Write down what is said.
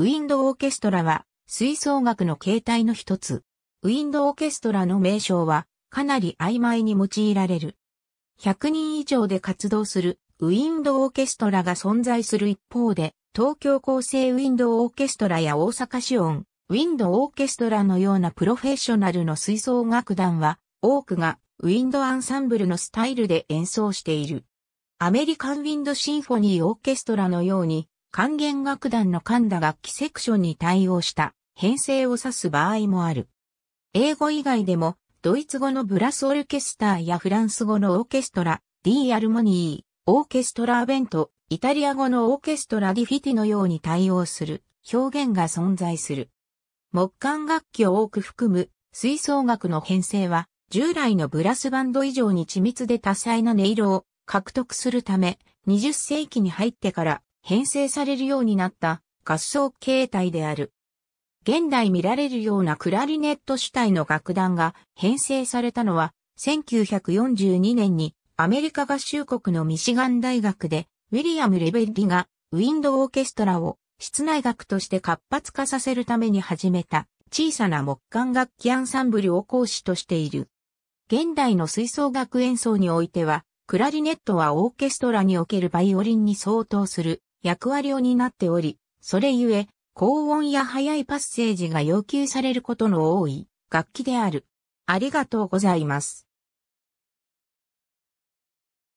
ウィンドオーケストラは、吹奏楽の形態の一つ。ウィンドオーケストラの名称は、かなり曖昧に用いられる。100人以上で活動するウィンドオーケストラが存在する一方で、東京構成ウィンドオーケストラや大阪市音、ウィンドオーケストラのようなプロフェッショナルの吹奏楽団は、多くがウィンドアンサンブルのスタイルで演奏している。アメリカンウィンドシンフォニーオーケストラのように、管弦楽団の神田楽器セクションに対応した編成を指す場合もある。英語以外でも、ドイツ語のブラスオルケスターやフランス語のオーケストラ、ディー・アルモニー、オーケストラ・アベント、イタリア語のオーケストラ・ディフィティのように対応する表現が存在する。木管楽器を多く含む吹奏楽の編成は、従来のブラスバンド以上に緻密で多彩な音色を獲得するため、20世紀に入ってから編成されるようになった合奏形態である。現代見られるようなクラリネット主体の楽団が編成されたのは1942年にアメリカ合衆国のミシガン大学でウィリアム・レベッリがウィンドオーケストラを室内楽として活発化させるために始めた小さな木管楽器アンサンブルを講師としている。現代の吹奏楽演奏においてはクラリネットはオーケストラにおけるバイオリンに相当する役割を担っており、それゆえ、高音や速いパッセージが要求されることの多い楽器である。ありがとうございます。